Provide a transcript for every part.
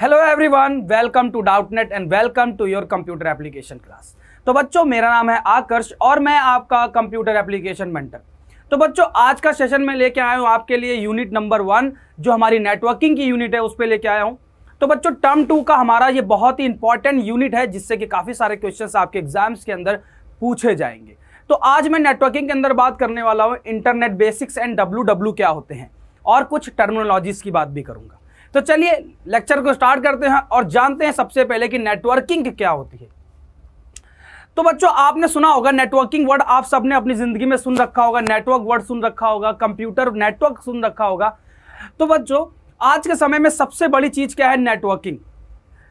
hello everyone welcome to Doubtnut and welcome to your computer application class तो बच्चों मेरा नाम है आकर्ष और मैं आपका कंप्यूटर एप्लीकेशन मेंटर तो बच्चों आज का सेशन में लेके आया हूँ आपके लिए यूनिट नंबर वन जो हमारी नेटवर्किंग की यूनिट है उस पर लेके आया हूँ तो बच्चों टर्म टू का हमारा ये बहुत ही इंपॉर्टेंट यूनिट है जिससे कि काफ़ी सारे क्वेश्चन आपके एग्जाम्स के अंदर पूछे जाएंगे तो आज मैं नेटवर्किंग के अंदर बात करने वाला हूँ इंटरनेट बेसिक्स एंड डब्ल्यू क्या होते हैं और कुछ टर्मिनोलॉजीज की बात भी करूँगा तो चलिए लेक्चर को स्टार्ट करते हैं और जानते हैं सबसे पहले कि नेटवर्किंग क्या होती है तो बच्चों आपने सुना होगा नेटवर्किंग वर्ड आप सबने अपनी जिंदगी में सुन रखा होगा नेटवर्क वर्ड सुन रखा होगा कंप्यूटर नेटवर्क सुन रखा होगा तो बच्चों आज के समय में सबसे बड़ी चीज क्या है नेटवर्किंग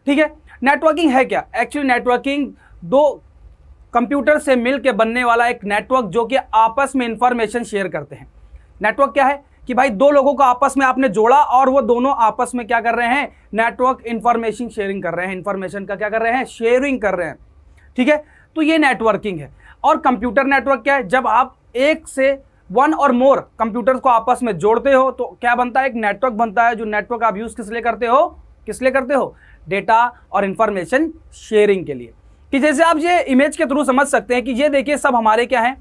ठीक है नेटवर्किंग है क्या एक्चुअली नेटवर्किंग दो कंप्यूटर से मिलकर बनने वाला एक नेटवर्क जो कि आपस में इंफॉर्मेशन शेयर करते हैं नेटवर्क क्या है कि भाई दो लोगों को आपस में आपने जोड़ा और वो दोनों आपस में क्या कर रहे हैं नेटवर्क इंफॉर्मेशन शेयरिंग कर रहे हैं इंफॉर्मेशन का क्या कर रहे हैं शेयरिंग कर रहे हैं ठीक है तो ये नेटवर्किंग है और कंप्यूटर नेटवर्क क्या है जब आप एक से वन और मोर कंप्यूटर को आपस में जोड़ते हो तो क्या बनता है एक नेटवर्क बनता है जो नेटवर्क आप यूज़ किस लिए करते हो किस लिए करते हो डेटा और इन्फॉर्मेशन शेयरिंग के लिए कि जैसे आप ये इमेज के थ्रू समझ सकते हैं कि ये देखिए सब हमारे क्या हैं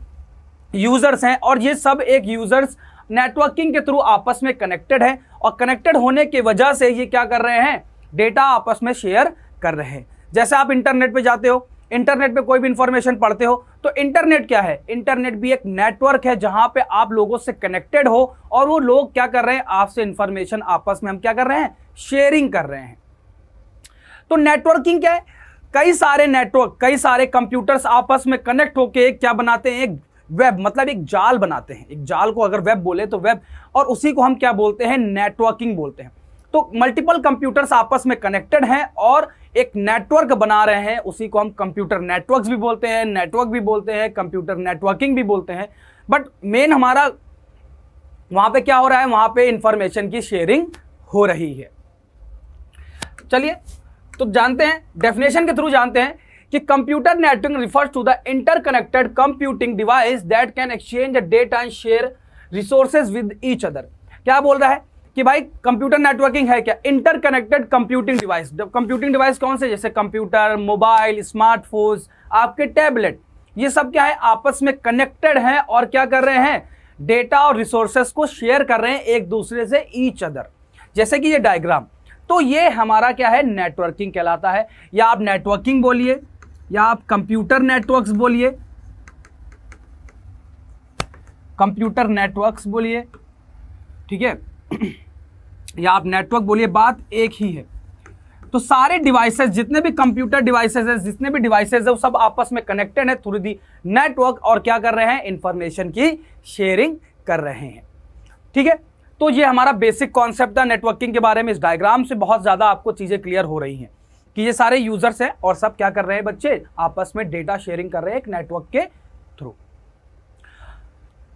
यूज़र्स हैं और ये सब एक यूज़र्स नेटवर्किंग के थ्रू आपस में कनेक्टेड है और कनेक्टेड होने की वजह से ये क्या कर रहे हैं डेटा आपस में शेयर कर रहे हैं जैसे आप इंटरनेट पे जाते हो इंटरनेट पे कोई भी इंफॉर्मेशन पढ़ते हो तो इंटरनेट क्या है इंटरनेट भी एक नेटवर्क है जहां पे आप लोगों से कनेक्टेड हो और वो लोग क्या कर रहे हैं आपसे इंफॉर्मेशन आपस में हम क्या कर रहे हैं शेयरिंग कर रहे हैं तो नेटवर्किंग क्या है कई सारे नेटवर्क कई सारे कंप्यूटर्स आपस में कनेक्ट होकर क्या बनाते हैं एक वेब मतलब एक जाल बनाते हैं एक जाल को अगर वेब बोले तो वेब और उसी को हम क्या बोलते हैं नेटवर्किंग बोलते हैं तो मल्टीपल कंप्यूटर्स आपस में कनेक्टेड हैं और एक नेटवर्क बना रहे हैं उसी को हम कंप्यूटर नेटवर्क्स भी बोलते हैं नेटवर्क भी बोलते हैं कंप्यूटर नेटवर्किंग भी बोलते हैं बट मेन हमारा वहां पे क्या हो रहा है वहां पे इंफॉर्मेशन की शेयरिंग हो रही है चलिए तो जानते हैं डेफिनेशन के थ्रू जानते हैं कि computer network refers to the interconnected computing device that can exchange data and share resources with each other क्या बोल रहा है कि भाई कंप्यूटर नेटवर्किंग है क्या interconnected computing device computing device कौन से जैसे कंप्यूटर मोबाइल स्मार्टफोन आपके टैबलेट ये सब क्या है आपस में कनेक्टेड हैं और क्या कर रहे हैं डेटा और रिसोर्सेस को शेयर कर रहे हैं एक दूसरे से ईच अदर जैसे कि ये डायग्राम तो ये हमारा क्या है नेटवर्किंग कहलाता है या आप नेटवर्किंग बोलिए या आप कंप्यूटर नेटवर्क्स बोलिए कंप्यूटर नेटवर्क्स बोलिए ठीक है या आप नेटवर्क बोलिए बात एक ही है तो सारे डिवाइसेस जितने भी कंप्यूटर डिवाइसेस है जितने भी डिवाइसेस है वो सब आपस में कनेक्टेड है थ्रू दी नेटवर्क और क्या कर रहे हैं इंफॉर्मेशन की शेयरिंग कर रहे हैं ठीक है तो ये हमारा बेसिक कॉन्सेप्ट था नेटवर्किंग के बारे में इस डायग्राम से बहुत ज़्यादा आपको चीज़ें क्लियर हो रही हैं कि ये सारे यूजर्स हैं और सब क्या कर रहे हैं बच्चे आपस में डेटा शेयरिंग कर रहे हैं एक नेटवर्क के थ्रू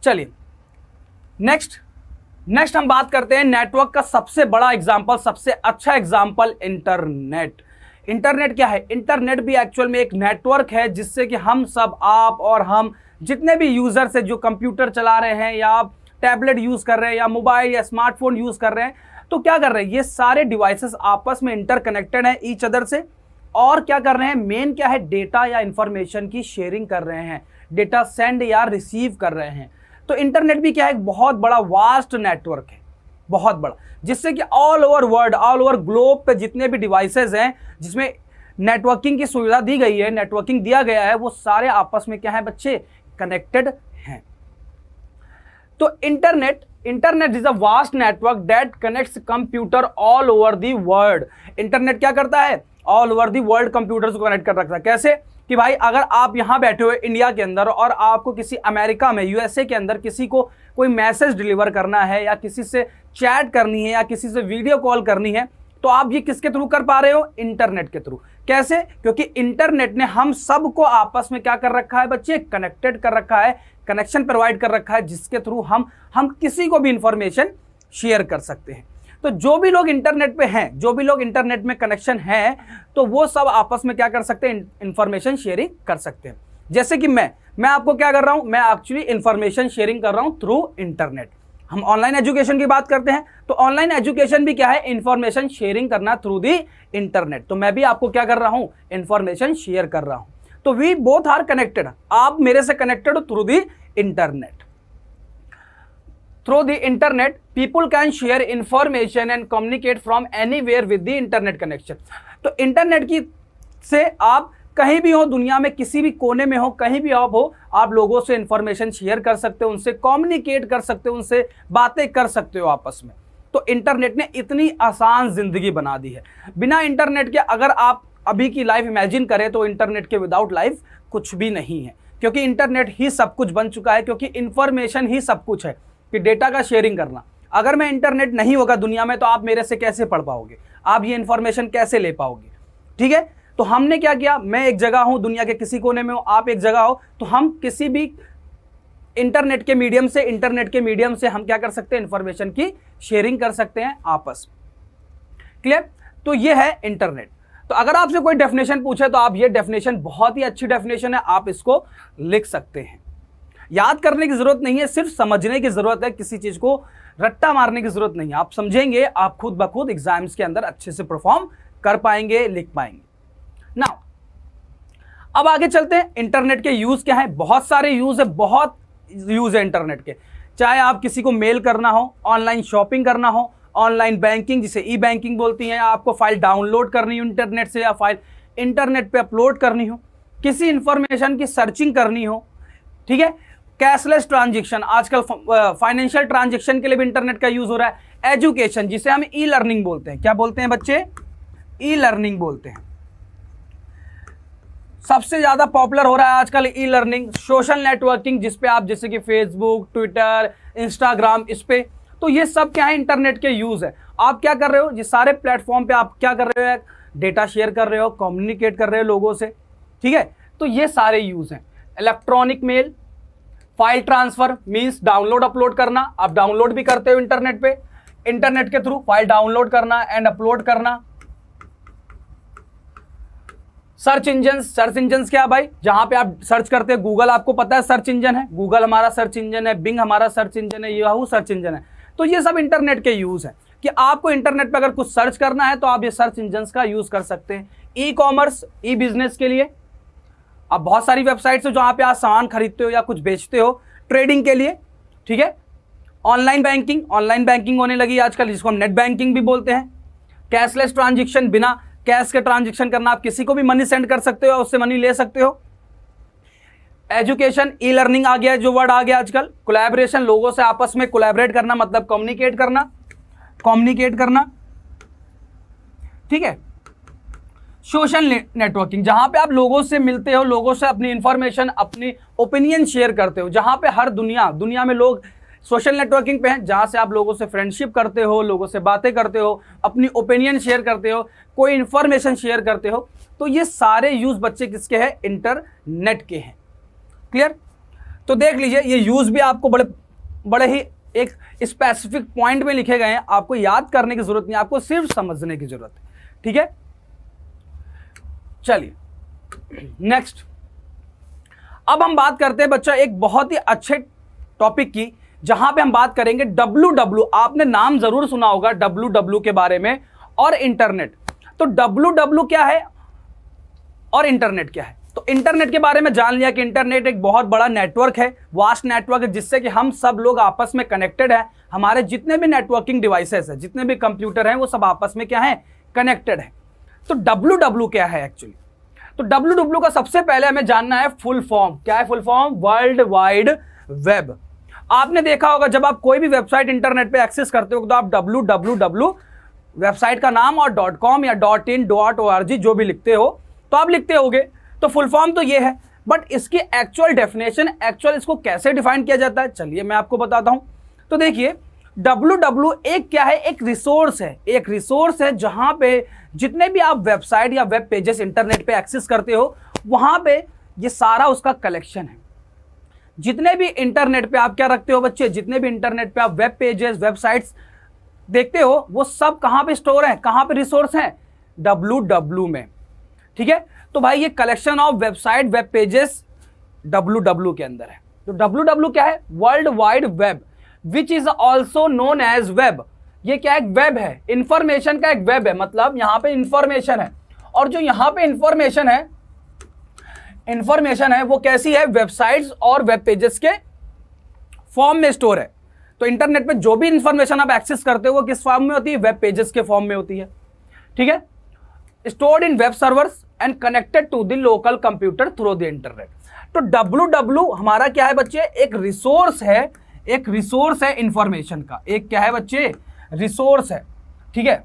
चलिए नेक्स्ट नेक्स्ट हम बात करते हैं नेटवर्क का सबसे बड़ा एग्जाम्पल सबसे अच्छा एग्जाम्पल इंटरनेट इंटरनेट क्या है इंटरनेट भी एक्चुअल में एक नेटवर्क है जिससे कि हम सब आप और हम जितने भी यूजर्स है जो कंप्यूटर चला रहे हैं या आप टैबलेट यूज़ कर रहे हैं या मोबाइल या स्मार्टफोन यूज़ कर रहे हैं तो क्या कर रहे हैं ये सारे डिवाइसेस आपस में इंटरकनेक्टेड हैं ईच अदर से और क्या कर रहे हैं मेन क्या है डेटा या इंफॉर्मेशन की शेयरिंग कर रहे हैं डेटा सेंड या रिसीव कर रहे हैं तो इंटरनेट भी क्या है एक बहुत बड़ा वास्ट नेटवर्क है बहुत बड़ा जिससे कि all over world all over globe पे जितने भी डिवाइसेज हैं जिसमें नेटवर्किंग की सुविधा दी गई है नेटवर्किंग दिया गया है वो सारे आपस में क्या है बच्चे कनेक्टेड हैं तो internet internet is a vast network that connects computer all over the world internet क्या करता है all over the world computer को कनेक्ट कर रखता है कैसे कि भाई अगर आप यहाँ बैठे हुए इंडिया के अंदर और आपको किसी अमेरिका में यूएसए के अंदर किसी को कोई मैसेज डिलीवर करना है या किसी से चैट करनी है या किसी से वीडियो कॉल करनी है तो आप ये किसके थ्रू कर पा रहे हो इंटरनेट के थ्रू कैसे क्योंकि इंटरनेट ने हम सबको आपस में क्या कर रखा है बच्चे कनेक्टेड कर रखा है कनेक्शन प्रोवाइड कर रखा है जिसके थ्रू हम हम किसी को भी इंफॉर्मेशन शेयर कर सकते हैं तो जो भी लोग इंटरनेट पे हैं जो भी लोग इंटरनेट में कनेक्शन हैं तो वो सब आपस में क्या कर सकते हैं इंफॉर्मेशन शेयरिंग कर सकते हैं जैसे कि मैं मैं आपको क्या कर रहा हूं मैं एक्चुअली इंफॉर्मेशन शेयरिंग कर रहा हूं थ्रू इंटरनेट हम ऑनलाइन एजुकेशन की बात करते हैं तो ऑनलाइन एजुकेशन भी क्या है इंफॉर्मेशन शेयरिंग करना थ्रू दी इंटरनेट तो मैं भी आपको क्या कर रहा हूं इंफॉर्मेशन शेयर कर रहा हूं तो वी बोथ आर कनेक्टेड आप मेरे से connected through the internet through the internet people can share information and communicate from anywhere with the internet connection तो इंटरनेट की से आप कहीं भी हो दुनिया में किसी भी कोने में हो कहीं भी आप हो आप लोगों से इंफॉर्मेशन शेयर कर सकते हो उनसे कम्युनिकेट कर सकते हो उनसे बातें कर सकते हो आपस में तो इंटरनेट ने इतनी आसान ज़िंदगी बना दी है बिना इंटरनेट के अगर आप अभी की लाइफ इमेजिन करें तो इंटरनेट के विदाउट लाइफ कुछ भी नहीं है क्योंकि इंटरनेट ही सब कुछ बन चुका है क्योंकि इंफॉर्मेशन ही सब कुछ है कि डेटा का शेयरिंग करना अगर मैं इंटरनेट नहीं होगा दुनिया में तो आप मेरे से कैसे पढ़ पाओगे आप ये इंफॉर्मेशन कैसे ले पाओगे ठीक है तो हमने क्या किया मैं एक जगह हूं दुनिया के किसी कोने में हूं आप एक जगह हो तो हम किसी भी इंटरनेट के मीडियम से इंटरनेट के मीडियम से हम क्या कर सकते हैं इंफॉर्मेशन की शेयरिंग कर सकते हैं आपस क्लियर तो ये है इंटरनेट तो अगर आपसे कोई डेफिनेशन पूछे तो आप ये डेफिनेशन बहुत ही अच्छी डेफिनेशन है आप इसको लिख सकते हैं याद करने की जरूरत नहीं है सिर्फ समझने की जरूरत है किसी चीज को रट्टा मारने की जरूरत नहीं है आप समझेंगे आप खुद ब खुद एग्जाम्स के अंदर अच्छे से परफॉर्म कर पाएंगे लिख पाएंगे ना अब आगे चलते हैं इंटरनेट के यूज क्या है बहुत सारे यूज है बहुत यूज है इंटरनेट के चाहे आप किसी को मेल करना हो ऑनलाइन शॉपिंग करना हो ऑनलाइन बैंकिंग जिसे ई बैंकिंग बोलती हैं आपको फाइल डाउनलोड करनी हो इंटरनेट से या फाइल इंटरनेट पे अपलोड करनी हो किसी इंफॉर्मेशन की सर्चिंग करनी हो ठीक है कैशलेस ट्रांजेक्शन आजकल फाइनेंशियल ट्रांजेक्शन के लिए भी इंटरनेट का यूज़ हो रहा है एजुकेशन जिसे हम ई लर्निंग बोलते हैं क्या बोलते हैं बच्चे ई लर्निंग बोलते हैं सबसे ज़्यादा पॉपुलर हो रहा है आजकल ई लर्निंग सोशल नेटवर्किंग जिसपे आप जैसे कि फेसबुक ट्विटर इंस्टाग्राम इस पर तो ये सब क्या है इंटरनेट के यूज़ है आप क्या कर रहे हो ये सारे प्लेटफॉर्म पे आप क्या कर रहे हो डेटा शेयर कर रहे हो कम्युनिकेट कर रहे हो लोगों से ठीक है तो ये सारे यूज़ हैं electronic mail file transfer means download upload करना आप डाउनलोड भी करते हो इंटरनेट पे इंटरनेट के थ्रू फाइल डाउनलोड करना एंड अपलोड करना सर्च इंजन सर्च इंजन क्या भाई जहां पे आप सर्च करते हैं गूगल आपको पता है सर्च इंजन है गूगल हमारा सर्च इंजन है बिंग हमारा सर्च इंजन है यहू सर्च इंजन है तो ये सब इंटरनेट के यूज़ है कि आपको इंटरनेट पर अगर कुछ सर्च करना है तो आप ये सर्च इंजन का यूज़ कर सकते हैं ई कॉमर्स ई बिजनेस के लिए आप बहुत सारी वेबसाइट्स हो जहाँ पे आप सामान खरीदते हो या कुछ बेचते हो ट्रेडिंग के लिए ठीक है ऑनलाइन बैंकिंग ऑनलाइन बैंकिंग होने लगी आजकल जिसको हम नेट बैंकिंग भी बोलते हैं कैशलेस ट्रांजेक्शन बिना कैश के ट्रांजेक्शन करना आप किसी को भी मनी सेंड कर सकते हो उससे मनी ले सकते हो एजुकेशन ई लर्निंग आ गया जो वर्ड आ गया आजकल कोलैबोरेशन लोगों से आपस में कोलैबोरेट करना मतलब कम्युनिकेट करना कम्युनिकेट करना ठीक है सोशल नेटवर्किंग जहां पे आप लोगों से मिलते हो लोगों से अपनी इंफॉर्मेशन अपनी ओपिनियन शेयर करते हो जहां पे हर दुनिया दुनिया में लोग सोशल नेटवर्किंग पे हैं जहाँ से आप लोगों से फ्रेंडशिप करते हो लोगों से बातें करते हो अपनी ओपिनियन शेयर करते हो कोई इंफॉर्मेशन शेयर करते हो तो ये सारे यूज़ बच्चे किसके हैं इंटरनेट के हैं क्लियर तो देख लीजिए ये यूज़ भी आपको बड़े बड़े ही एक स्पेसिफिक पॉइंट में लिखे गए हैं आपको याद करने की जरूरत नहीं आपको सिर्फ समझने की जरूरत है ठीक है चलिए नेक्स्ट अब हम बात करते हैं बच्चा एक बहुत ही अच्छे टॉपिक की जहां पे हम बात करेंगे डब्ल्यू डब्ल्यू आपने नाम जरूर सुना होगा डब्ल्यू डब्ल्यू के बारे में और इंटरनेट तो डब्ल्यू डब्ल्यू क्या है और इंटरनेट क्या है तो इंटरनेट के बारे में जान लिया कि इंटरनेट एक बहुत बड़ा नेटवर्क है वास्ट नेटवर्क है जिससे कि हम सब लोग आपस में कनेक्टेड हैं हमारे जितने भी नेटवर्किंग डिवाइसेस हैं जितने भी कंप्यूटर हैं वो सब आपस में क्या हैं कनेक्टेड हैं तो डब्ल्यू डब्ल्यू क्या है एक्चुअली तो डब्ल्यू डब्ल्यू का सबसे पहले हमें जानना है फुल फॉर्म क्या है full form world wide web आपने देखा होगा जब आप कोई भी वेबसाइट इंटरनेट पर एक्सेस करते हो तो आप डब्ल्यू डब्ल्यू डब्ल्यू वेबसाइट का नाम और डॉट कॉम या dot in dot o r g जो भी लिखते हो तो आप लिखते होगे तो फुल फॉर्म तो ये है बट इसकी एक्चुअल डेफिनेशन एक्चुअल इसको कैसे डिफाइन किया जाता है चलिए मैं आपको बताता हूँ तो देखिए डब्ल्यू डब्ल्यू एक क्या है एक रिसोर्स है एक रिसोर्स है जहाँ पे जितने भी आप वेबसाइट या वेब पेजेस इंटरनेट पे एक्सेस करते हो वहाँ पे ये सारा उसका कलेक्शन है जितने भी इंटरनेट पे आप क्या रखते हो बच्चे जितने भी इंटरनेट पे आप वेब पेजेस वेबसाइट्स देखते हो वो सब कहाँ पे स्टोर हैं कहाँ पे रिसोर्स हैं डब्लू डब्लू में ठीक है तो भाई ये collection of website web pages W W के अंदर है तो डब्ल्यू डब्ल्यू क्या है world wide web which is also known as web ये क्या एक वेब है इंफॉर्मेशन का एक वेब है मतलब यहां पे इंफॉर्मेशन है और जो यहां पे इंफॉर्मेशन है इंफॉर्मेशन है वो कैसी है वेबसाइट्स और वेब पेजेस के फॉर्म में स्टोर है तो इंटरनेट पे जो भी इंफॉर्मेशन आप एक्सेस करते हो वो किस फॉर्म में होती है वेब पेजेस के फॉर्म में होती है ठीक है stored in web servers and connected to the local computer through the internet तो डब्लू डब्लू हमारा क्या है बच्चे एक रिसोर्स है एक रिसोर्स है इंफॉर्मेशन का एक क्या है बच्चे रिसोर्स है ठीक है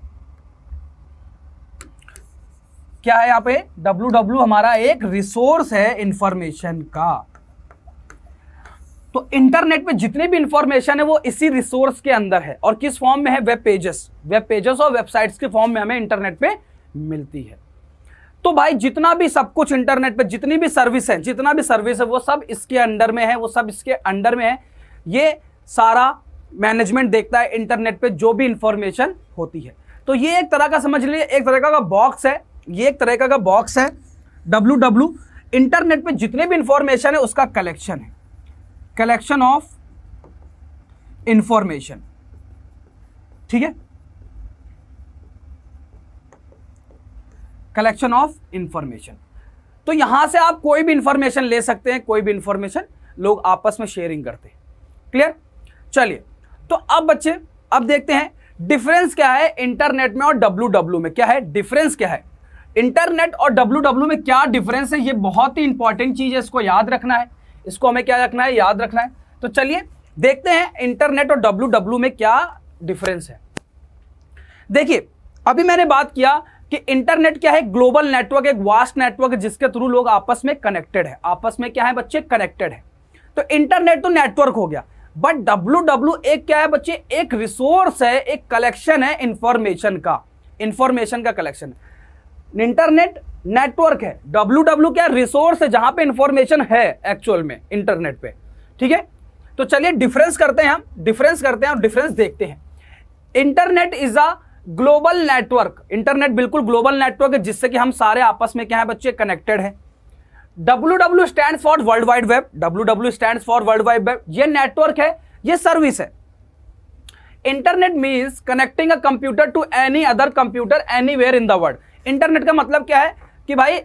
क्या है यहां पे डब्लू डब्लू हमारा एक रिसोर्स है इंफॉर्मेशन का तो इंटरनेट पे जितनी भी इंफॉर्मेशन है वो इसी रिसोर्स के अंदर है और किस फॉर्म में है वेब पेजेस वेब पेजेस और वेबसाइट्स के फॉर्म में हमें इंटरनेट पे मिलती है तो भाई जितना भी सब कुछ इंटरनेट पर जितनी भी सर्विस है जितना भी सर्विस है वो सब इसके अंडर में है वो सब इसके अंडर में है ये सारा मैनेजमेंट देखता है इंटरनेट पे जो भी इंफॉर्मेशन होती है तो ये एक तरह का समझ लीजिए एक तरह का बॉक्स है ये एक तरह का बॉक्स है डब्लू डब्लू इंटरनेट पे जितने भी इंफॉर्मेशन है उसका कलेक्शन है कलेक्शन ऑफ इंफॉर्मेशन ठीक है कलेक्शन ऑफ इंफॉर्मेशन तो यहां से आप कोई भी इंफॉर्मेशन ले सकते हैं कोई भी इंफॉर्मेशन लोग आपस में शेयरिंग करते हैं क्लियर चलिए तो अब बच्चे अब देखते हैं डिफरेंस क्या है इंटरनेट में और डब्ल्यू डब्ल्यू में क्या है डिफरेंस क्या है इंटरनेट और डब्ल्यू डब्ल्यू में क्या डिफरेंस है ये बहुत ही इंपॉर्टेंट चीज है इसको याद रखना है इसको हमें क्या रखना है याद रखना है तो चलिए देखते हैं इंटरनेट और डब्ल्यू डब्ल्यू में क्या डिफरेंस है देखिए अभी मैंने बात किया कि इंटरनेट क्या है ग्लोबल नेटवर्क एक वास्ट नेटवर्क जिसके थ्रू लोग आपस में कनेक्टेड है आपस में क्या है बच्चे कनेक्टेड है तो इंटरनेट तो नेटवर्क हो गया बट डब्ल्यू डब्ल्यू एक क्या है बच्चे एक रिसोर्स है एक कलेक्शन है इंफॉर्मेशन का इंफॉर्मेशन का कलेक्शन इंटरनेट नेटवर्क है डब्ल्यू डब्ल्यू क्या रिसोर्स है जहां पे इंफॉर्मेशन है एक्चुअल में इंटरनेट पे ठीक है तो चलिए डिफरेंस करते हैं हम डिफरेंस करते हैं और डिफरेंस देखते हैं internet is a global network internet बिल्कुल ग्लोबल नेटवर्क है जिससे कि हम सारे आपस में क्या है बच्चे कनेक्टेड है W W stand for world wide web W W stand for world wide web ये नेटवर्क है ये सर्विस है internet means connecting a computer to any other computer anywhere in the world internet का मतलब क्या है कि भाई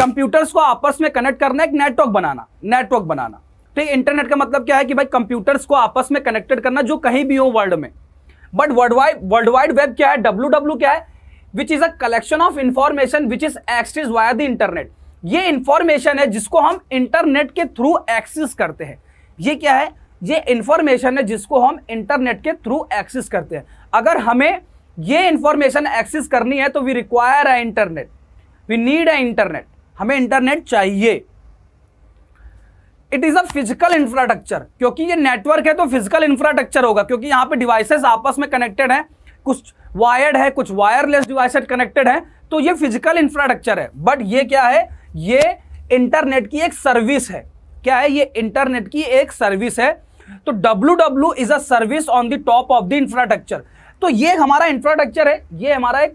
कंप्यूटर्स को आपस में कनेक्ट करना एक नेटवर्क बनाना नेटवर्क बनाना ठीक इंटरनेट का मतलब क्या है कि भाई कंप्यूटर्स को आपस में कनेक्टेड करना जो कहीं भी हो वर्ल्ड में but world wide world wide web क्या है डब्ल्यू डब्ल्यू क्या है which is a collection of information which is access via the internet ये इंफॉर्मेशन है जिसको हम इंटरनेट के थ्रू एक्सेस करते हैं ये क्या है ये इंफॉर्मेशन है जिसको हम इंटरनेट के थ्रू एक्सेस करते हैं अगर हमें ये इंफॉर्मेशन एक्सेस करनी है तो we require a internet we need a internet हमें इंटरनेट चाहिए it is a physical infrastructure क्योंकि ये नेटवर्क है तो फिजिकल इंफ्रास्ट्रक्चर होगा क्योंकि यहाँ पे डिवाइसेस आपस में कनेक्टेड हैं कुछ वायर्ड है कुछ वायरलेस डिवाइस कनेक्टेड है तो ये फिजिकल इंफ्रास्ट्रक्चर है बट ये क्या है ये इंटरनेट की एक सर्विस है क्या है ये इंटरनेट की एक सर्विस है तो W W is a service on the top of the infrastructure तो ये हमारा इंफ्रास्ट्रक्चर है ये हमारा एक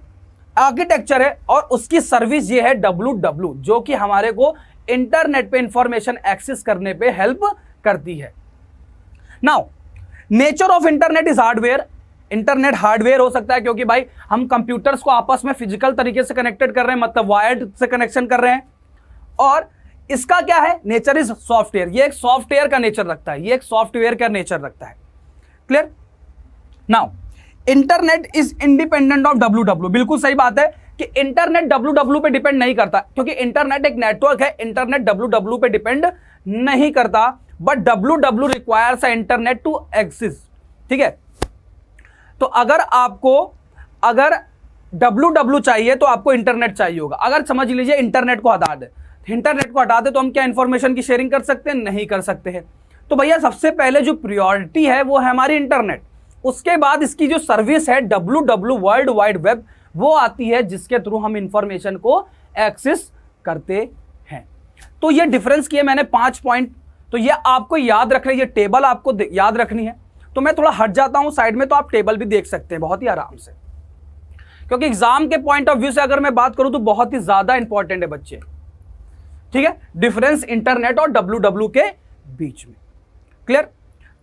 आर्किटेक्चर है और उसकी सर्विस ये है डब्ल्यू डब्ल्यू जो कि हमारे को इंटरनेट पे इंफॉर्मेशन एक्सेस करने पे हेल्प करती है now nature of internet is hardware internet hardware हो सकता है क्योंकि भाई हम कंप्यूटर्स को आपस में फिजिकल तरीके से कनेक्टेड कर रहे हैं मतलब वायर्ड से कनेक्शन कर रहे हैं और इसका क्या है नेचर इज सॉफ्टवेयर ये एक सॉफ्टवेयर का नेचर रखता है ये एक सॉफ्टवेयर का नेचर रखता है clear now internet is independent of W W बिल्कुल सही बात है कि इंटरनेट डब्ल्यू डब्ल्यू पे डिपेंड नहीं करता क्योंकि इंटरनेट एक नेटवर्क है इंटरनेट डब्ल्यू डब्ल्यू पे डिपेंड नहीं करता but W W requires internet to access ठीक है तो अगर आपको अगर डब्ल्यू डब्ल्यू चाहिए तो आपको इंटरनेट चाहिए होगा अगर समझ लीजिए इंटरनेट को हटा दे इंटरनेट को हटा दे तो हम क्या इंफॉर्मेशन की शेयरिंग कर सकते हैं नहीं कर सकते हैं तो भैया सबसे पहले जो प्रियोरिटी है वो है हमारी इंटरनेट उसके बाद इसकी जो सर्विस है W W world wide web वो आती है जिसके थ्रू हम इंफॉर्मेशन को एक्सेस करते हैं तो ये डिफरेंस किया मैंने पांच पॉइंट तो ये आपको याद रखना ये टेबल आपको याद रखनी है तो मैं थोड़ा हट जाता हूं साइड में तो आप टेबल भी देख सकते हैं बहुत ही आराम से क्योंकि एग्जाम के पॉइंट ऑफ व्यू से अगर मैं बात करूं तो बहुत ही ज्यादा इंपॉर्टेंट है बच्चे ठीक है डिफरेंस इंटरनेट और डब्ल्यू के बीच में क्लियर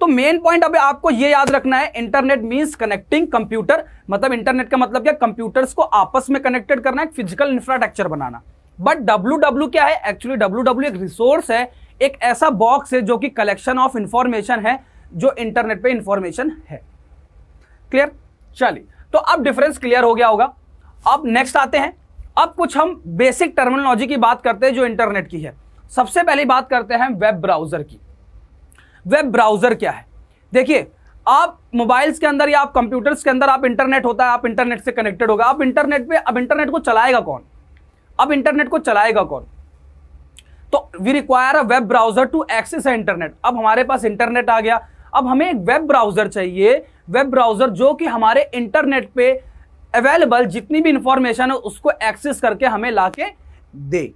तो मेन पॉइंट अभी आपको ये याद रखना है इंटरनेट मींस कनेक्टिंग कंप्यूटर मतलब इंटरनेट का मतलब क्या कंप्यूटर्स को आपस में कनेक्टेड करना है फिजिकल इंफ्रास्ट्रक्चर बनाना बट डब्ल्यू डब्ल्यू क्या है एक्चुअली डब्ल्यू डब्ल्यू एक रिसोर्स है एक ऐसा बॉक्स है जो कि कलेक्शन ऑफ इंफॉर्मेशन है जो इंटरनेट पे इंफॉर्मेशन है क्लियर चलिए तो अब डिफरेंस क्लियर हो गया होगा अब नेक्स्ट आते हैं अब कुछ हम बेसिक टर्मिनोलॉजी की बात करते हैं जो इंटरनेट की है सबसे पहले बात करते हैं वेब ब्राउजर की वेब ब्राउज़र क्या है देखिए आप मोबाइल्स के अंदर या आप कंप्यूटर्स के अंदर आप इंटरनेट होता है आप इंटरनेट से कनेक्टेड होगा आप इंटरनेट पे अब इंटरनेट को चलाएगा कौन अब इंटरनेट को चलाएगा कौन तो we require a web browser to access a internet अब हमारे पास इंटरनेट आ गया अब हमें एक वेब ब्राउजर चाहिए वेब ब्राउजर जो कि हमारे इंटरनेट पे अवेलेबल जितनी भी इंफॉर्मेशन है उसको एक्सेस करके हमें लाके दे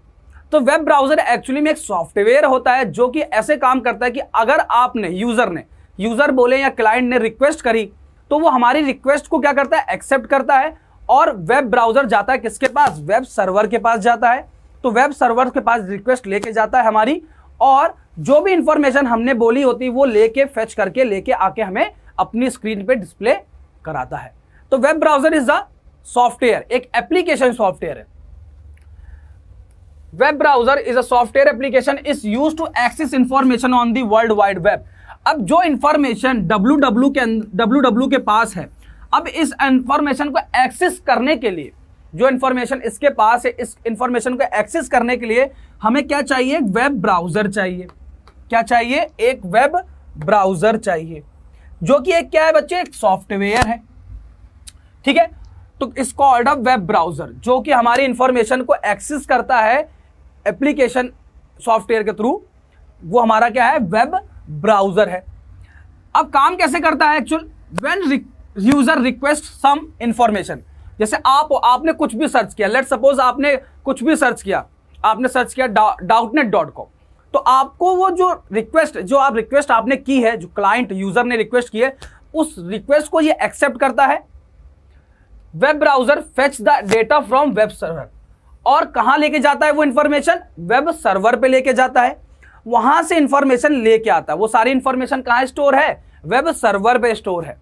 तो वेब ब्राउजर एक्चुअली में एक सॉफ्टवेयर होता है जो कि ऐसे काम करता है कि अगर आपने यूजर ने यूजर बोले या क्लाइंट ने रिक्वेस्ट करी तो वो हमारी रिक्वेस्ट को क्या करता है एक्सेप्ट करता है और वेब ब्राउजर जाता है किसके पास वेब सर्वर के पास जाता है तो वेब सर्वर के पास रिक्वेस्ट लेके जाता है हमारी और जो भी इंफॉर्मेशन हमने बोली होती वो लेके फेच करके लेके आके हमें अपनी स्क्रीन पे डिस्प्ले कराता है तो web browser is the software एक एप्लीकेशन सॉफ्टवेयर है web browser is a software application is use to access information on the world wide web अब जो इंफॉर्मेशन डब्ल्यू डब्ल्यू के डब्ल्यू अं- डब्ल्यू के पास है अब इस इंफॉर्मेशन को एक्सेस करने के लिए जो इंफॉर्मेशन इसके पास है इस इंफॉर्मेशन को एक्सेस करने के लिए हमें क्या चाहिए वेब ब्राउजर चाहिए क्या चाहिए एक वेब ब्राउजर चाहिए जो कि एक क्या है बच्चे एक सॉफ्टवेयर है ठीक है तो इसको ऑर्ड वेब ब्राउजर जो कि हमारी इंफॉर्मेशन को एक्सेस करता है एप्लीकेशन सॉफ्टवेयर के थ्रू वो हमारा क्या है वेब ब्राउज़र है अब काम कैसे करता है actual when user request some information जैसे आप आपने कुछ भी सर्च किया लेट सपोज आपने कुछ भी सर्च किया आपने सर्च किया डाउटनेट डॉट कॉम तो आपको वो जो रिक्वेस्ट जो आप रिक्वेस्ट आपने की है जो क्लाइंट यूजर ने रिक्वेस्ट की है उस रिक्वेस्ट को ये एक्सेप्ट करता है web browser fetch the data from web server और कहां लेके जाता है वो इंफॉर्मेशन वेब सर्वर पे लेके जाता है वहां से इंफॉर्मेशन लेके आता है वो सारी इंफॉर्मेशन कहाँ स्टोर है वेब सर्वर पे स्टोर है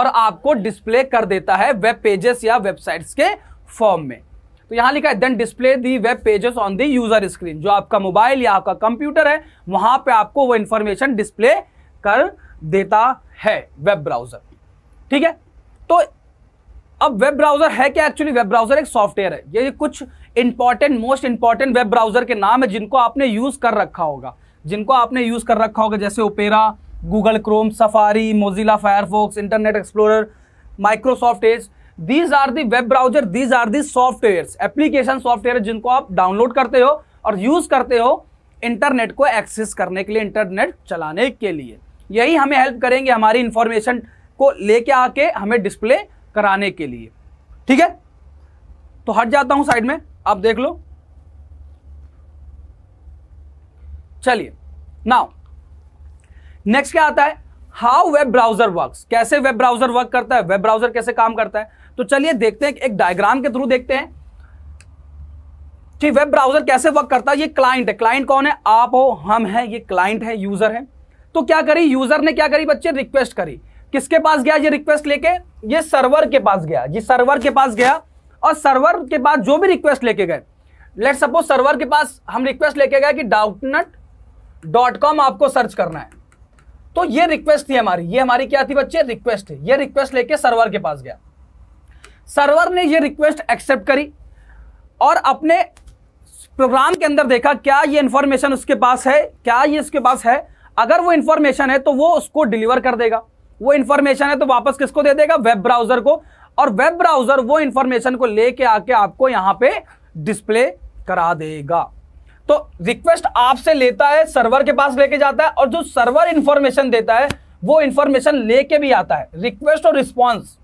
और आपको डिस्प्ले कर देता है वेब पेजेस या वेबसाइट्स के फॉर्म में तो यहां लिखा है then display the web pages on the user screen जो आपका मोबाइल या आपका कंप्यूटर है वहां पर आपको वो इंफॉर्मेशन डिस्प्ले कर देता है वेब ब्राउजर ठीक है तो अब वेब ब्राउजर है क्या एक्चुअली वेब ब्राउजर एक सॉफ्टवेयर है ये कुछ important most important web browser के नाम है जिनको आपने यूज कर रखा होगा जिनको आपने यूज कर रखा होगा जैसे Opera Google Chrome Safari Mozilla Firefox Internet Explorer Microsoft Edge these are the web browser these are the software application software जिनको आप डाउनलोड करते हो और यूज करते हो इंटरनेट को एक्सेस करने के लिए इंटरनेट चलाने के लिए यही हमें हेल्प करेंगे हमारी इंफॉर्मेशन को लेके आके हमें डिस्प्ले कराने के लिए ठीक है तो हट जाता हूं साइड में आप देख लो चलिए नाउ नेक्स्ट क्या आता है हाउ वेब ब्राउजर वर्क कैसे वेब ब्राउजर वर्क करता है वेब ब्राउजर कैसे काम करता है तो चलिए देखते हैं एक डायग्राम के थ्रू देखते हैं ठीक वेब ब्राउजर कैसे वर्क करता है ये क्लाइंट है क्लाइंट कौन है आप हो हम हैं ये क्लाइंट है यूजर है तो क्या करी यूजर ने क्या करी बच्चे रिक्वेस्ट करी किसके पास गया ये रिक्वेस्ट लेके ये सर्वर के पास गया जी सर्वर के पास गया और सर्वर के पास जो भी रिक्वेस्ट लेके गए लेट सपोज सर्वर के पास हम रिक्वेस्ट लेके गए कि डाउटनट डॉट कॉम आपको सर्च करना है तो ये रिक्वेस्ट थी हमारी ये हमारी क्या थी बच्चे रिक्वेस्ट ये रिक्वेस्ट लेके सर्वर के पास गया सर्वर ने ये रिक्वेस्ट एक्सेप्ट करी और अपने प्रोग्राम के अंदर देखा क्या ये इंफॉर्मेशन उसके पास है क्या ये उसके पास है अगर वो इंफॉर्मेशन है तो वो उसको डिलीवर कर देगा वो इन्फॉर्मेशन है तो वापस किसको दे देगा वेब ब्राउजर को और वेब ब्राउजर वो इंफॉर्मेशन को लेके आके आपको यहां पे डिस्प्ले करा देगा तो रिक्वेस्ट आपसे लेता है सर्वर के पास लेके जाता है और जो सर्वर इंफॉर्मेशन देता है वो इंफॉर्मेशन लेके भी आता है रिक्वेस्ट और रिस्पॉन्स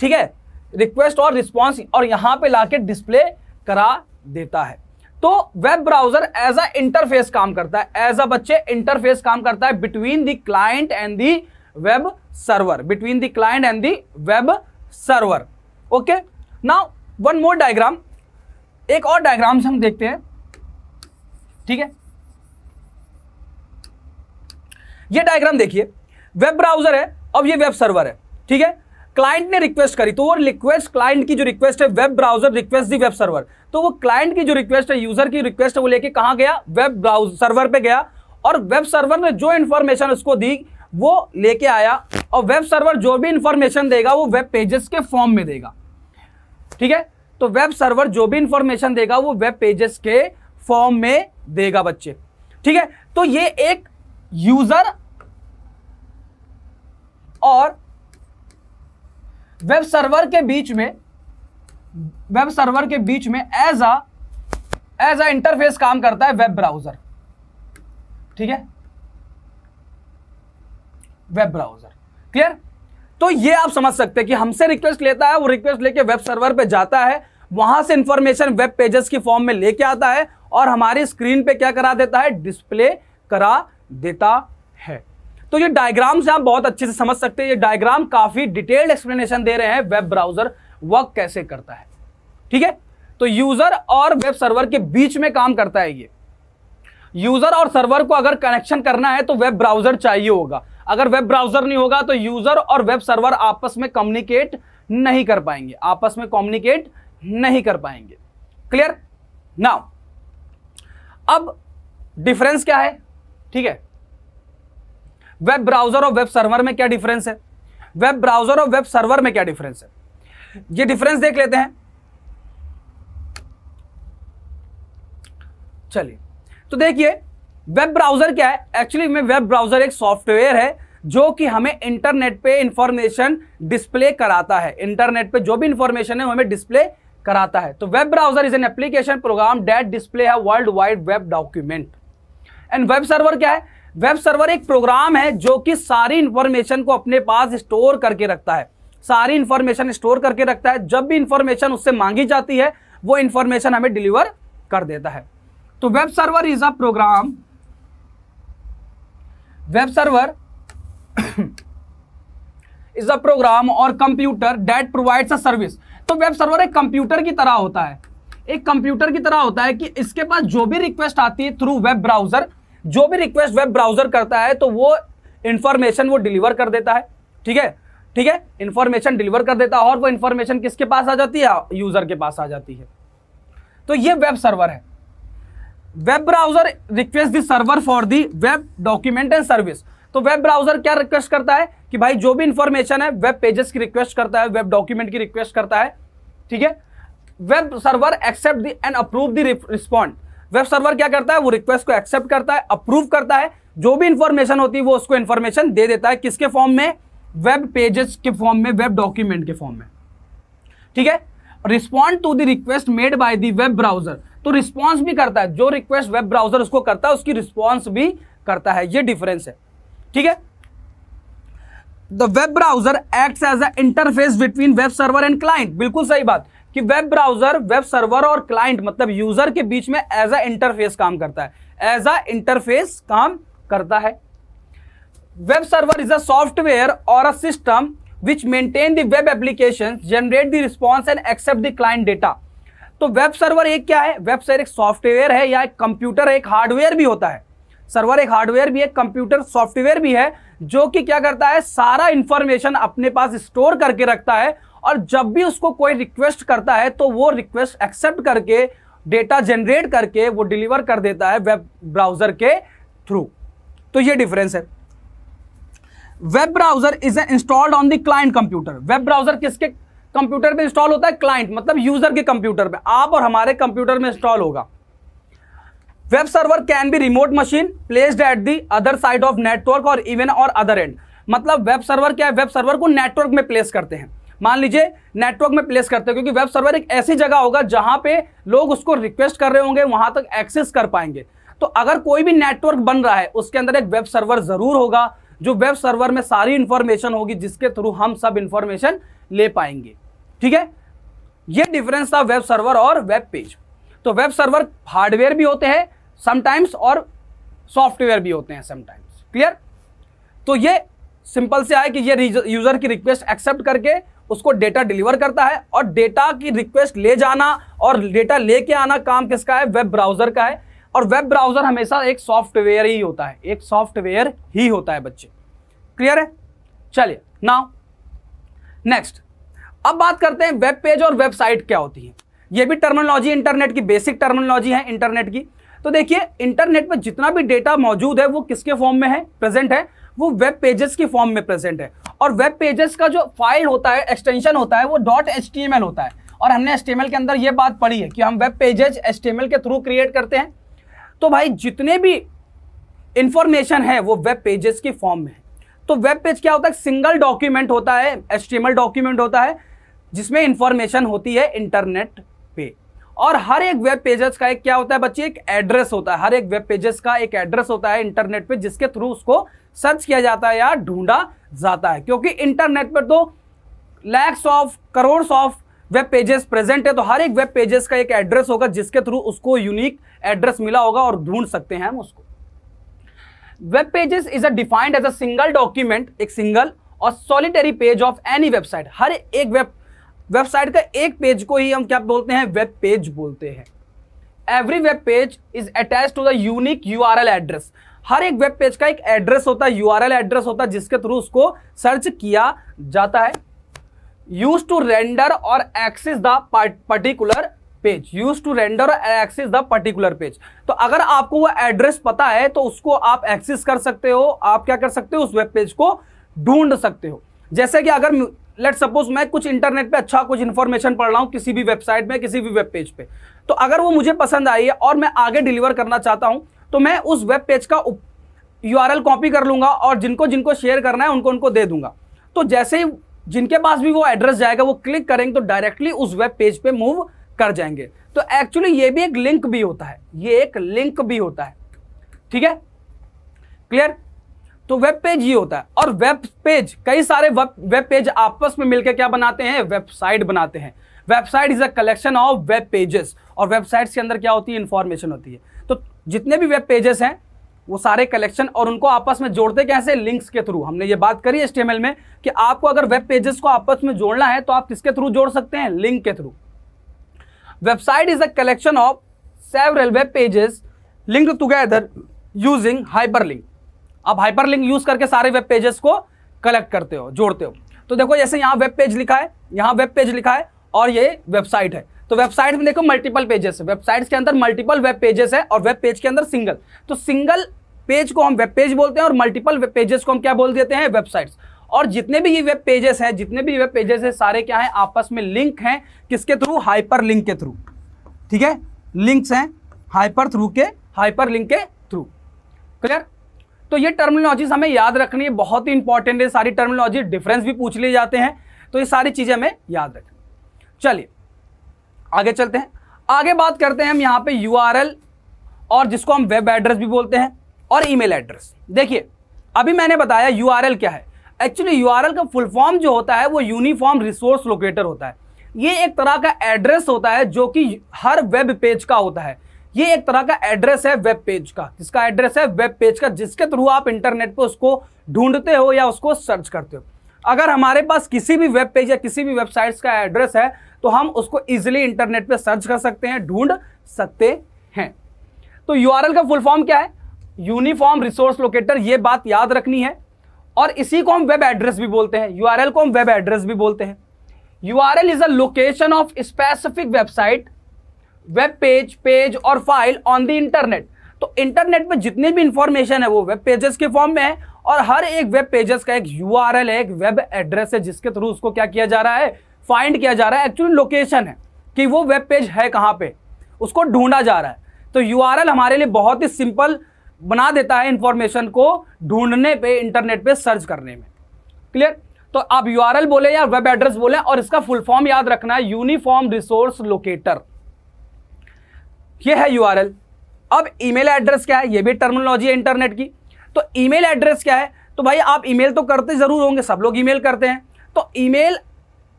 ठीक है रिक्वेस्ट और रिस्पॉन्स और यहां पे लाके डिस्प्ले करा देता है तो web browser as a interface काम करता है एज अ बच्चे इंटरफेस काम करता है between the client and the web server between the client and the web server okay now one more diagram एक और डायग्राम से हम देखते हैं ठीक है ये डायग्राम देखिए वेब ब्राउजर है अब ये वेब सर्वर है ठीक है क्लाइंट ने रिक्वेस्ट करी तो वो रिक्वेस्ट क्लाइंट की जो रिक्वेस्ट है web browser request the web server तो वो क्लाइंट की जो रिक्वेस्ट है यूजर की रिक्वेस्ट है वो लेके कहा गया वेब ब्राउज सर्वर पे गया और वेब सर्वर ने जो इंफॉर्मेशन उसको दी वो लेके आया और वेब सर्वर जो भी इंफॉर्मेशन देगा वो वेब पेजेस के फॉर्म में देगा ठीक है तो वेब सर्वर जो भी इंफॉर्मेशन देगा वो वेब पेजेस के फॉर्म में देगा बच्चे ठीक है तो ये एक यूजर और वेब सर्वर के बीच में वेब सर्वर के बीच में as a as a interface काम करता है वेब ब्राउजर ठीक है वेब ब्राउजर क्लियर तो ये आप समझ सकते हैं कि हमसे रिक्वेस्ट लेता है वो रिक्वेस्ट लेके वेब सर्वर पे जाता है वहां से इंफॉर्मेशन वेब पेजेस की फॉर्म में लेके आता है और हमारी स्क्रीन पे क्या करा देता है डिस्प्ले करा देता है तो ये डायग्राम से आप बहुत अच्छे से समझ सकते हैं ये डायग्राम काफी डिटेल्ड एक्सप्लेनेशन दे रहे हैं वेब ब्राउजर वर्क कैसे करता है ठीक है तो यूजर और वेब सर्वर के बीच में काम करता है ये यूजर और सर्वर को अगर कनेक्शन करना है तो वेब ब्राउजर चाहिए होगा अगर वेब ब्राउजर नहीं होगा तो यूजर और वेब सर्वर आपस में कम्युनिकेट नहीं कर पाएंगे आपस में कम्युनिकेट नहीं कर पाएंगे क्लियर नाउ अब डिफरेंस क्या है ठीक है वेब ब्राउजर और वेब सर्वर में क्या डिफरेंस है वेब ब्राउजर और वेब सर्वर में क्या डिफरेंस है ये डिफरेंस देख लेते हैं चलिए तो देखिए वेब ब्राउजर क्या है एक्चुअली में वेब ब्राउजर एक सॉफ्टवेयर है जो कि हमें इंटरनेट पे इंफॉर्मेशन डिस्प्ले कराता है इंटरनेट पे जो भी इंफॉर्मेशन है हमें डिस्प्ले कराता है तो web browser is an application program that display है world wide web document and web server क्या है वेब सर्वर एक प्रोग्राम है जो कि सारी इंफॉर्मेशन को अपने पास स्टोर करके रखता है सारी इंफॉर्मेशन स्टोर करके रखता है जब भी इंफॉर्मेशन उससे मांगी जाती है वो इंफॉर्मेशन हमें डिलीवर कर देता है तो web server is a program web server is a program और computer that provides a service तो वेब सर्वर एक कंप्यूटर की तरह होता है एक कंप्यूटर की तरह होता है कि इसके पास जो भी रिक्वेस्ट आती है थ्रू वेब ब्राउजर जो भी रिक्वेस्ट वेब ब्राउजर करता है तो वो इंफॉर्मेशन वो डिलीवर कर देता है ठीक है ठीक है इंफॉर्मेशन डिलीवर कर देता है और वो इंफॉर्मेशन किसके पास आ जाती है यूजर के पास आ जाती है तो ये वेब सर्वर है web browser request the server for the web document and service तो वेब ब्राउजर क्या रिक्वेस्ट करता है कि भाई जो भी इंफॉर्मेशन है वेब पेजेस की रिक्वेस्ट करता है वेब डॉक्यूमेंट की रिक्वेस्ट करता है ठीक है web server accept the and approve the respond web server क्या करता है वो रिक्वेस्ट को एक्सेप्ट करता है अप्रूव करता है जो भी इंफॉर्मेशन होती है वो उसको इन्फॉर्मेशन दे देता है किसके फॉर्म में वेब पेजेस के फॉर्म में वेब डॉक्यूमेंट के फॉर्म में ठीक है respond to the request made by the web browser तो रिस्पॉन्स भी करता है जो रिक्वेस्ट वेब ब्राउजर उसको करता है उसकी रिस्पॉन्स भी करता है ये डिफरेंस है ठीक है the web browser act as a interface between web server and client बिल्कुल सही बात कि वेब ब्राउजर वेब सर्वर और क्लाइंट मतलब यूजर के बीच में एज अ इंटरफेस काम करता है एज अ इंटरफेस काम करता है web server is a software और a system which maintain the web application generate the response and accept the client data तो वेब सर्वर एक क्या है वेब सर्वर एक सॉफ्टवेयर है या एक कंप्यूटर एक हार्डवेयर भी होता है सर्वर एक हार्डवेयर भी है कंप्यूटर सॉफ्टवेयर भी है जो कि क्या करता है सारा इंफॉर्मेशन अपने पास स्टोर करके रखता है और जब भी उसको कोई रिक्वेस्ट करता है तो वो रिक्वेस्ट एक्सेप्ट करके डेटा जनरेट करके वो डिलीवर कर देता है वेब ब्राउजर के थ्रू तो ये डिफरेंस है web browser is installed on the client computer web browser किसके कंप्यूटर पे इंस्टॉल होता है क्लाइंट मतलब यूजर के कंप्यूटर पे आप और हमारे कंप्यूटर में इंस्टॉल होगा web server can be remote machine placed at the other side of network और इवन और अदर एंड मतलब वेब सर्वर क्या है वेब सर्वर को नेटवर्क में प्लेस करते हैं मान लीजिए नेटवर्क में प्लेस करते हैं क्योंकि वेब सर्वर एक ऐसी जगह होगा जहां पे लोग उसको रिक्वेस्ट कर रहे होंगे वहां तक एक्सेस कर पाएंगे तो अगर कोई भी नेटवर्क बन रहा है उसके अंदर एक वेब सर्वर जरूर होगा जो वेब सर्वर में सारी इंफॉर्मेशन होगी जिसके थ्रू हम सब इंफॉर्मेशन ले पाएंगे ठीक है ये डिफरेंस था वेब सर्वर और वेब पेज तो वेब सर्वर हार्डवेयर भी होते हैं समटाइम्स और सॉफ्टवेयर भी होते हैं समटाइम्स क्लियर तो ये सिंपल से आए कि ये यूजर की रिक्वेस्ट एक्सेप्ट करके उसको डेटा डिलीवर करता है और डेटा की रिक्वेस्ट ले जाना और डेटा लेके आना काम किसका है वेब ब्राउजर का है और वेब ब्राउजर हमेशा एक सॉफ्टवेयर ही होता है एक सॉफ्टवेयर ही होता है बच्चे क्लियर है चलिए नाउ नेक्स्ट अब बात करते हैं वेब पेज और वेबसाइट क्या होती है यह भी टर्मोलॉजी इंटरनेट की बेसिक टर्मोलॉजी है इंटरनेट की तो देखिए इंटरनेट में जितना भी डेटा मौजूद है वो किसके फॉर्म में है प्रेजेंट है वो वेब पेजेस के फॉर्म में प्रेजेंट है और वेब पेजेस का जो फाइल होता है एक्सटेंशन होता है वो डॉट एच होता है और हमने एस के अंदर ये बात पढ़ी है कि हम वेब पेजेस एस के थ्रू क्रिएट करते हैं तो भाई जितने भी इंफॉर्मेशन है वो वेब पेजेस के फॉर्म में है तो वेब पेज क्या होता है सिंगल डॉक्यूमेंट होता है एस डॉक्यूमेंट होता है जिसमें इंफॉर्मेशन होती है इंटरनेट पे और हर एक वेब पेजेस का एक क्या होता है बच्चे एक एड्रेस होता है हर एक वेब पेजेस का एक एड्रेस होता है इंटरनेट पे जिसके थ्रू उसको सर्च किया जाता है या ढूंढा जाता है क्योंकि इंटरनेट पर तो lakhs of crore of web pages present है तो हर एक वेब पेजेस का एक एड्रेस होगा जिसके थ्रू उसको यूनिक एड्रेस मिला होगा और ढूंढ सकते हैं हम उसको web pages is a defined as a single document एक सिंगल और solitary page of any website हर एक वेब वेबसाइट का एक पेज को ही हम क्या बोलते हैं वेब पेज बोलते हैं every web page is attach to the unique U address हर एक वेब पेज का एक एड्रेस होता है यू एड्रेस होता है जिसके थ्रू उसको सर्च किया जाता है यूज टू रेंडर और access the particular page use to render और एक्सेस द पर्टिकुलर पेज तो अगर आपको वो एड्रेस पता है तो उसको आप एक्सेस कर सकते हो आप क्या कर सकते हो उस वेब पेज को ढूंढ सकते हो जैसे कि अगर लेट सपोज मैं कुछ इंटरनेट पे अच्छा कुछ इन्फॉर्मेशन पढ़ रहा हूँ किसी भी वेबसाइट में किसी भी वेब पेज पे तो अगर वो मुझे पसंद आई है और मैं आगे डिलीवर करना चाहता हूँ तो मैं उस वेब पेज का यू कॉपी कर लूँगा और जिनको जिनको शेयर करना है उनको उनको दे दूंगा तो जैसे ही जिनके पास भी वो एड्रेस जाएगा वो क्लिक करेंगे तो डायरेक्टली उस वेब पेज पे मूव कर जाएंगे तो एक्चुअली ये भी एक लिंक भी होता है ये एक लिंक भी होता है ठीक है क्लियर तो वेब पेज ये होता है और वेब पेज कई सारे वेब पेज आपस में मिलकर क्या बनाते हैं वेबसाइट बनाते हैं website is a collection of web pages और वेबसाइट्स के अंदर क्या होती है इंफॉर्मेशन होती है तो जितने भी वेब पेजेस हैं वो सारे कलेक्शन और उनको आपस में जोड़ते कैसे लिंक्स के थ्रू हमने ये बात करी एस में कि आपको अगर वेब पेजेस को आपस में जोड़ना है तो आप किसके थ्रू जोड़ सकते हैं लिंक के through website is a collection of several web pages link together using hyperlink आप लिंक यूज करके सारे वेब पेजेस को कलेक्ट करते हो जोड़ते हो तो देखो जैसे यहाँ वेब पेज लिखा है यहाँ वेब पेज लिखा है और ये वेबसाइट है तो वेबसाइट में देखो मल्टीपल पेजेस है वेबसाइट्स के अंदर मल्टीपल वेब पेजेस है और वेब पेज के अंदर सिंगल तो सिंगल पेज को हम वेब पेज बोलते हैं और मल्टीपल वेब पेजेस को हम क्या बोल देते हैं वेबसाइट्स और जितने भी ये वेब पेजेस हैं जितने भी वेब पेजेस हैं सारे क्या हैं आपस में लिंक हैं किसके थ्रू हाइपर लिंक के थ्रू ठीक है लिंक्स हैं हाइपर थ्रू के हाइपर लिंक के थ्रू क्लियर तो ये टर्मिनोलॉजीज हमें याद रखनी है बहुत ही इंपॉर्टेंट है सारी टर्मिनोलॉजी डिफरेंस भी पूछ लिए जाते हैं तो ये सारी चीज़ें हमें याद रखनी चलिए आगे चलते हैं आगे बात करते हैं हम यहाँ पे यू और जिसको हम वेब एड्रेस भी बोलते हैं और ईमेल एड्रेस देखिए अभी मैंने बताया यू क्या है एक्चुअली यू का फुल फॉर्म जो होता है वो यूनिफॉर्म रिसोर्स लोकेटर होता है ये एक तरह का एड्रेस होता है जो कि हर वेब पेज का होता है ये एक तरह का एड्रेस है वेब पेज का जिसका एड्रेस है वेब पेज का जिसके थ्रू आप इंटरनेट पर उसको ढूंढते हो या उसको सर्च करते हो अगर हमारे पास किसी भी वेब पेज या किसी भी वेबसाइट्स का एड्रेस है तो हम उसको इजिली इंटरनेट पर सर्च कर सकते हैं ढूंढ सकते हैं तो यू का फुल फॉर्म क्या है यूनिफॉर्म रिसोर्स लोकेटर ये बात याद रखनी है और इसी को हम वेब एड्रेस भी बोलते हैं यू को हम वेब एड्रेस भी बोलते हैं U R L is a location of specific website web page page और फाइल ऑन द इंटरनेट तो इंटरनेट पर जितनी भी इंफॉर्मेशन है वो वेब पेजेस के फॉर्म में है और हर एक वेब पेजेस का एक यू है एक वेब एड्रेस है जिसके थ्रू उसको क्या किया जा रहा है फाइंड किया जा रहा है एक्चुअली लोकेशन है कि वो वेब पेज है कहाँ पे उसको ढूंढा जा रहा है तो यू हमारे लिए बहुत ही सिंपल बना देता है इंफॉर्मेशन को ढूंढने पे इंटरनेट पे सर्च करने में क्लियर तो आप यू बोले या वेब एड्रेस बोले और इसका फुल फॉर्म याद रखना है यूनिफॉर्म रिसोर्स लोकेटर ये है यू अब ईमेल एड्रेस क्या है ये भी टर्मिनोलॉजी है इंटरनेट की तो ईमेल एड्रेस क्या है तो भाई आप ईमेल तो करते ज़रूर होंगे सब लोग ईमेल करते हैं तो ईमेल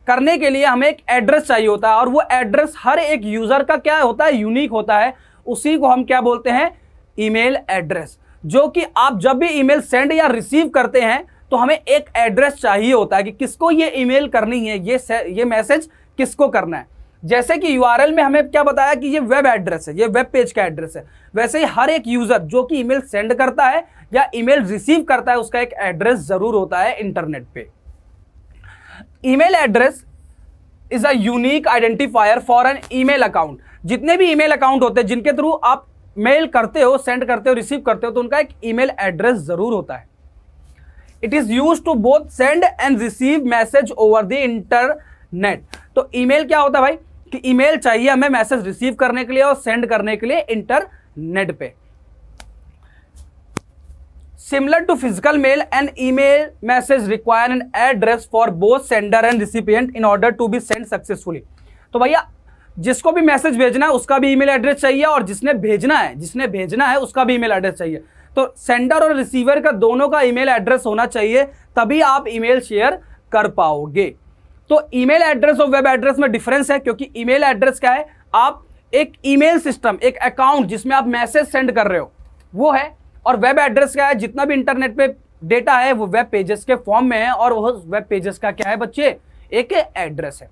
करने के लिए हमें एक एड्रेस चाहिए होता है और वो एड्रेस हर एक यूज़र का क्या होता है यूनिक होता है उसी को हम क्या बोलते हैं ईमेल एड्रेस जो कि आप जब भी ईमेल सेंड या रिसीव करते हैं तो हमें एक एड्रेस चाहिए होता है कि किसको ये ईमेल करनी है ये ये मैसेज किसको करना है जैसे कि यू में हमें क्या बताया कि ये वेब एड्रेस है ये वेब पेज का एड्रेस है वैसे ही हर एक यूजर जो कि ईमेल सेंड करता है या ईमेल रिसीव करता है उसका एक एड्रेस जरूर होता है इंटरनेट पे email address is a unique identifier for an email account जितने भी ईमेल अकाउंट होते हैं जिनके थ्रू आप मेल करते हो सेंड करते हो रिसीव करते हो तो उनका एक ईमेल एड्रेस जरूर होता है it is use to both send and receive message over the internet तो ईमेल क्या होता है भाई कि ईमेल चाहिए हमें मैसेज रिसीव करने के लिए और सेंड करने के लिए इंटरनेट पे similar to physical mail and email message require an address for both sender and recipient in order to be send successfully तो भैया जिसको भी मैसेज भेजना है उसका भी ईमेल एड्रेस चाहिए और जिसने भेजना है जिसने भेजना है उसका भी ईमेल एड्रेस चाहिए तो सेंडर और रिसीवर का दोनों का ईमेल एड्रेस होना चाहिए तभी आप ईमेल शेयर कर पाओगे तो ईमेल एड्रेस और वेब एड्रेस में डिफरेंस है क्योंकि ईमेल एड्रेस क्या है आप एक ईमेल सिस्टम एक अकाउंट जिसमें आप मैसेज सेंड कर रहे हो वो है और वेब एड्रेस क्या है जितना भी इंटरनेट पे डेटा है वो वेब पेजेस के फॉर्म में है और वह वेब पेजेस का क्या है बच्चे एक एड्रेस है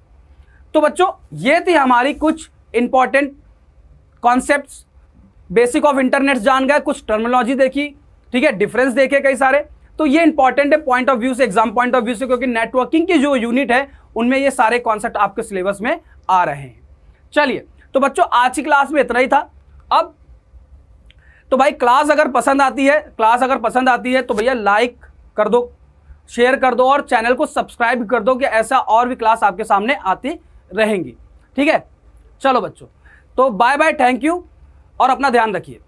तो बच्चों ये थी हमारी कुछ important concept basic of internet जान गए कुछ टर्मोलॉजी देखी ठीक है डिफरेंस देखे कई सारे तो ये इंपॉर्टेंट है पॉइंट ऑफ व्यू से एग्जाम पॉइंट ऑफ व्यू से क्योंकि नेटवर्किंग की जो यूनिट है उनमें ये सारे कॉन्सेप्ट आपके सिलेबस में आ रहे हैं चलिए तो बच्चों आज की क्लास में इतना ही था अब तो भाई क्लास अगर पसंद आती है क्लास अगर पसंद आती है तो भैया लाइक कर दो शेयर कर दो और चैनल को सब्सक्राइब कर दो कि ऐसा और भी क्लास आपके सामने आती रहेंगी ठीक है चलो बच्चों तो बाय बाय थैंक यू और अपना ध्यान रखिए